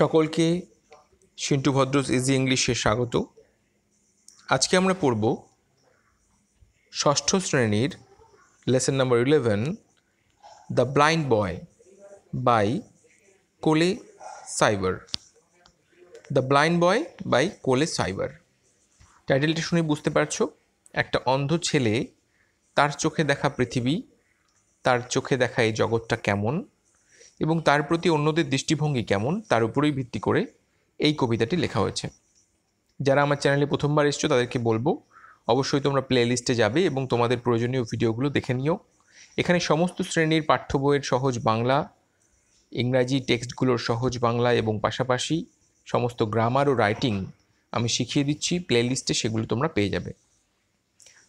সকলকে সিন্টু ভদ্রস ইজি ইংলিশে স্বাগত আজকে আমরা পড়ব ষষ্ঠ শ্রেণীর lesson number eleven the blind boy by Colley Cibber the blind boy by Colley Cibber টাইটেলটা শুনে বুঝতে পারছ একটা অন্ধ ছেলে তার চোখে দেখা পৃথিবী তার চোখে দেখা এই জগৎটা কেমন এবং তার প্রতি অন্যদের দৃষ্টিভঙ্গি কেমন তার উপরেই ভিত্তি করে এই কবিতাটি লেখা হয়েছে যারা আমার চ্যানেলে প্রথমবার এসছো তাদেরকে বলবো অবশ্যই তোমরা প্লে লিস্টে যাবে এবং তোমাদের প্রয়োজনীয় ভিডিওগুলো দেখে নিও এখানে সমস্ত শ্রেণীর পাঠ্য বইয়ের সহজ বাংলা ইংরাজি টেক্সটগুলোর সহজ বাংলা এবং পাশাপাশি সমস্ত গ্রামার ও রাইটিং আমি শিখিয়ে দিচ্ছি প্লে লিস্টে সেগুলো তোমরা পেয়ে যাবে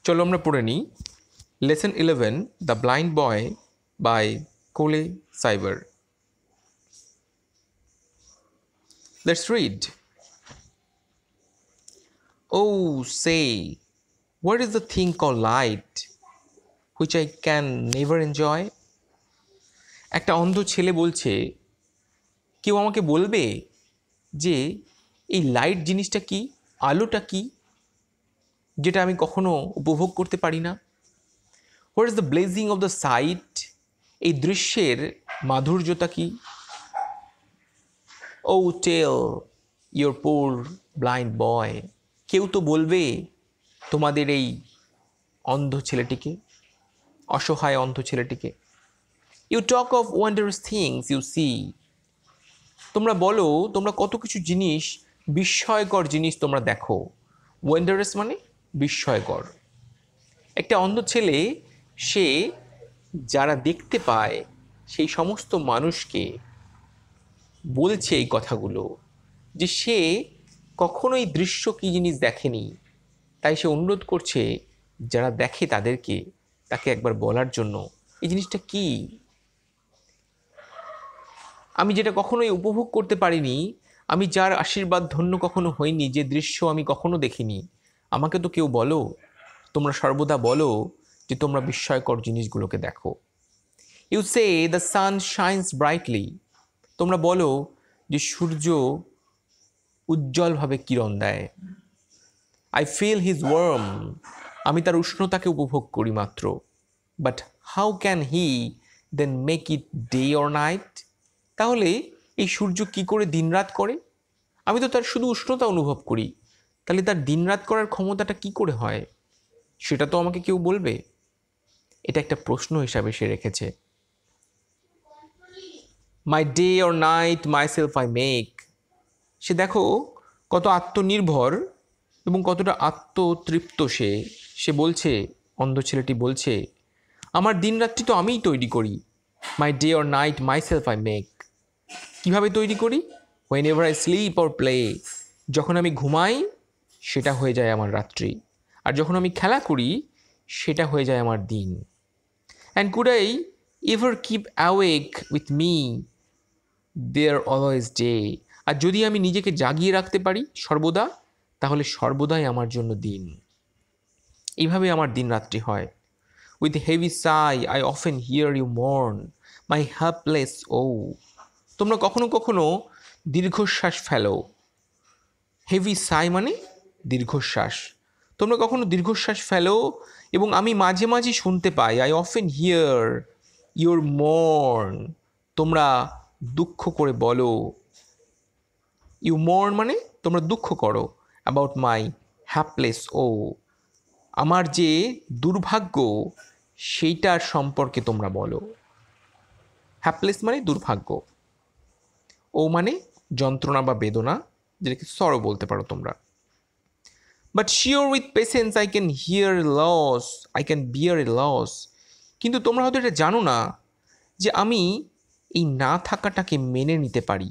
চলো আমরা পড়ে নিই lesson eleven the blind boy by Colley Cibber Let's read. Oh, say, what is the thing called light which I can never enjoy? একটা অন্ধ ছেলে বলছে কেউ আমাকে বলবে যে এই লাইট জিনিসটা কি আলোটা কি যেটা আমি কখনো উপভোগ করতে পারি না what is the blazing of the sight এই দৃশ্যের মাধুর্যতা কী ও টেল ইয়োর পোর ব্লাইন্ড বয় কেউ তো বলবে তোমাদের এই অন্ধ ছেলেটিকে অসহায় অন্ধ ছেলেটিকে you talk of wondrous things you see তোমরা বলো তোমরা কত কিছু জিনিস বিস্ময়কর জিনিস তোমরা দেখো ওয়ান্ডারস মানে বিস্ময়কর একটা অন্ধ ছেলে সে যারা দেখতে পায় সেই সমস্ত মানুষকে বলছে এই কথাগুলো যে সে কখনোই দৃশ্য কী জিনিস দেখেনি তাই সে অনুরোধ করছে যারা দেখে তাদেরকে তাকে একবার বলার জন্য এই জিনিসটা কি আমি যেটা কখনোই উপভোগ করতে পারিনি আমি যার আশীর্বাদ ধন্য কখনো হইনি যে দৃশ্য আমি কখনো দেখিনি আমাকে তো কেউ বলো তোমরা সর্বদা বলো যে তোমরা বিস্ময়কর জিনিসগুলোকে দেখো you say the sun shines brightly তোমরা বলো যে সূর্য উজ্জ্বলভাবে কিরণ দেয় আই ফিল হিজ ওয়ার্ম আমি তার উষ্ণতাকে উপভোগ করি মাত্র but how can he then make it day or night তাহলে এই সূর্য কি করে দিনরাত করে আমি তো তার শুধু উষ্ণতা অনুভব করি তাহলে তার দিনরাত করার ক্ষমতাটা কি করে হয় সেটা তো আমাকে কেউ বলবে এটা একটা প্রশ্ন হিসাবে সে রেখেছে my day or night my self I make সে দেখো কত আত্মনির্ভর এবং কতটা আত্মতৃপ্ত সে সে বলছে অন্ধ ছেলেটি বলছে আমার দিন রাত্রি তো আমিই তৈরি করি my day or night my self I make কীভাবে তৈরি করি whenever I sleep or play যখন আমি ঘুমাই সেটা হয়ে যায় আমার রাত্রি আর যখন আমি খেলা করি সেটা হয়ে যায় আমার দিন and could I ever keep awake with me there always day আর যদি আমি নিজেকে জাগিয়ে রাখতে পারি সর্বদা তাহলে সর্বদাই আমার জন্য দিন এইভাবে আমার দিন রাত্রি হয় with heavy sigh I often hear you mourn my hapless woe তোমরা কখনো কখনো দীর্ঘশ্বাস ফেলো হেভি সাই মানে দীর্ঘশ্বাস তোমরা কখনো দীর্ঘশ্বাস ফেলো এবং আমি মাঝে মাঝে শুনতে পাই I often hear your mourn তোমরা দুঃখ করে বলো ইউ মর্ন মানে তোমরা দুঃখ করো অ্যাবাউট মাই হ্যাপলেস ও আমার যে দুর্ভাগ্য সেইটার সম্পর্কে তোমরা বলো হ্যাপলেস মানে দুর্ভাগ্য ও মানে যন্ত্রণা বা বেদনা যেটাকে সর বলতে পারো তোমরা but sure with patience I can hear loss I can bear a loss কিন্তু তোমরা হয়তো এটা জানো না যে আমি এই না থাকাটাকে মেনে নিতে পারি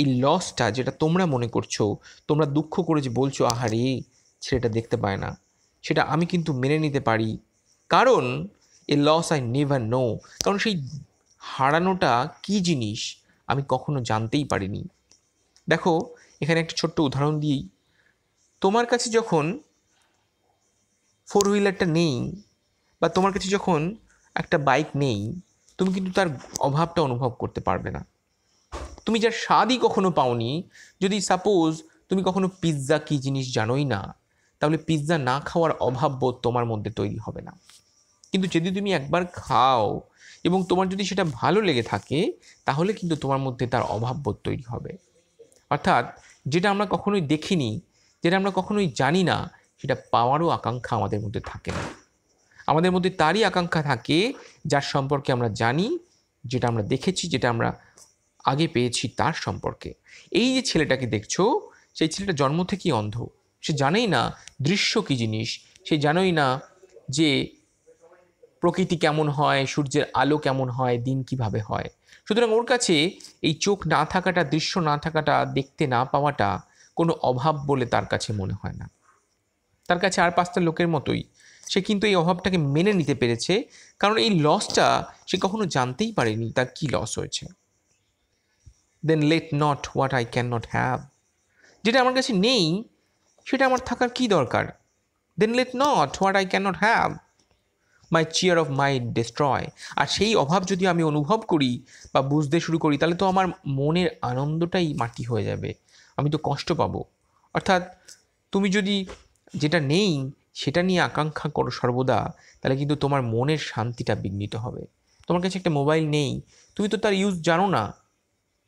এই লসটা যেটা তোমরা মনে করছো তোমরা দুঃখ করে যে বলছো আহারে ছেলেটা দেখতে পায় না সেটা আমি কিন্তু মেনে নিতে পারি কারণ a loss I never know কারণ সেই হারানোটা কি জিনিস আমি কখনো জানতেই পারিনি দেখো এখানে একটা ছোট্ট উদাহরণ দিই তোমার কাছে যখন ফোর হুইলারটা নেই বা তোমার কাছে যখন একটা বাইক নেই তুমি কিন্তু তার অভাবটা অনুভব করতে পারবে না তুমি যার স্বাদই কখনো পাওনি যদি সাপোজ তুমি কখনো পিৎজা কী জিনিস জানোই না তাহলে পিৎজা না খাওয়ার অভাব বোধ তোমার মধ্যে তৈরি হবে না কিন্তু যদি তুমি একবার খাও এবং তোমার যদি সেটা ভালো লেগে থাকে তাহলে কিন্তু তোমার মধ্যে তার অভাব বোধ তৈরি হবে অর্থাৎ যেটা আমরা কখনোই দেখিনি যেটা আমরা কখনোই জানি না সেটা পাওয়ারও আকাঙ্ক্ষা আমাদের মধ্যে থাকে না আমাদের মধ্যে তারই আকাঙ্ক্ষা থাকে যার সম্পর্কে আমরা জানি যেটা আমরা দেখেছি যেটা আমরা আগে পেয়েছি তার সম্পর্কে এই যে ছেলেটাকে দেখছো সেই ছেলেটা জন্ম থেকেই অন্ধ সে জানেই না দৃশ্য কী জিনিস সে জানোই না যে প্রকৃতি কেমন হয় সূর্যের আলো কেমন হয় দিন কিভাবে হয় সুতরাং ওর কাছে এই চোখ না থাকাটা দৃশ্য না থাকাটা দেখতে না পাওয়াটা কোনো অভাব বলে তার কাছে মনে হয় না তার কাছে আর পাঁচটা লোকের মতোই সে কিন্তু এই অভাবটাকে মেনে নিতে পেরেছে কারণ এই লসটা সে কখনো জানতেই পারেনি তার কি লস হয়েছে then let not what I can not have যেটা আমার কাছে নেই সেটা আমার থাকার কি দরকার then let not what I can not have my cheer of my destroy আর সেই অভাব যদি আমি অনুভব করি বা বুঝতে শুরু করি তাহলে তো আমার মনের আনন্দটাই মাটি হয়ে যাবে আমি তো কষ্ট পাবো অর্থাৎ তুমি যদি যেটা নেই সেটা নিয়ে আকাঙ্ক্ষা করো সর্বদা তাহলে কিন্তু তোমার মনের শান্তিটা বিঘ্নিত হবে তোমার কাছে একটা মোবাইল নেই তুমি তো তার ইউজ জানো না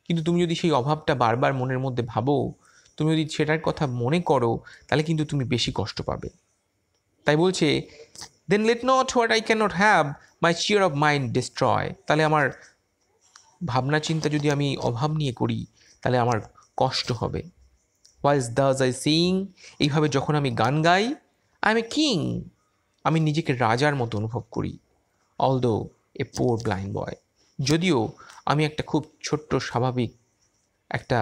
কিন্তু তুমি যদি সেই অভাবটা বারবার মনের মধ্যে ভাবো তুমি যদি সেটার কথা মনে করো তাহলে কিন্তু তুমি বেশি কষ্ট পাবে তাই বলছে then let not what I can not have my cheer of mind destroy তাহলে আমার ভাবনা চিন্তা যদি আমি অভাব নিয়ে করি তাহলে আমার কষ্ট হবে ওয়াইজ দাজ আই সিং এইভাবে যখন আমি গান গাই আই এম এ কিং আমি নিজেকে রাজার মতো অনুভব করি অল দো এ পোর ব্লাইন্ড বয় যদিও আমি একটা খুব ছোট্ট স্বাভাবিক একটা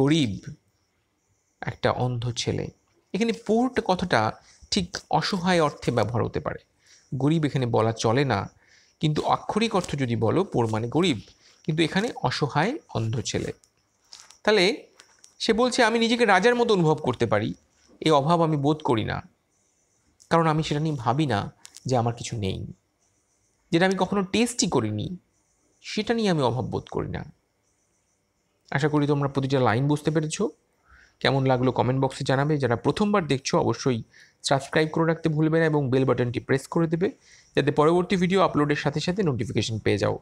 গরিব একটা অন্ধ ছেলে এখানে পোর্ট কথাটা ঠিক অসহায় অর্থে ব্যবহার হতে পারে গরিব এখানে বলা চলে না কিন্তু আক্ষরিক অর্থ যদি বলো পোর মানে গরিব কিন্তু এখানে অসহায় অন্ধ ছেলে তাহলে সে বলছে আমি নিজেকে রাজার মতো অনুভব করতে পারি এই অভাব আমি বোধ করি না কারণ আমি সেটা নিয়ে ভাবি না যে আমার কিছু নেই যেটা আমি কখনো টেস্টই করিনি সেটা নিয়ে আমি অভাব বোধ করি না আশা করি তোমরা প্রতিটা লাইন বুঝতে পেরেছো কেমন লাগলো কমেন্ট বক্সে জানাবে যারা প্রথমবার দেখছো অবশ্যই সাবস্ক্রাইব করে রাখতে ভুলবে না এবং বেল বাটনটি প্রেস করে দেবে যাতে পরবর্তী ভিডিও আপলোডের সাথে সাথে নোটিফিকেশন পেয়ে যাও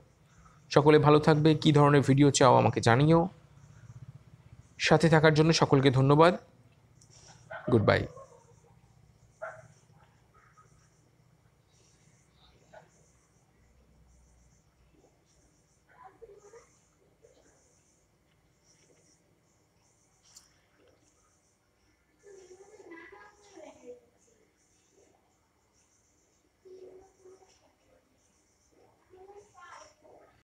সকলে ভালো থাকবে কী ধরনের ভিডিও চাও আমাকে জানিও সাথে থাকার জন্য সকলকে ধন্যবাদ goodbye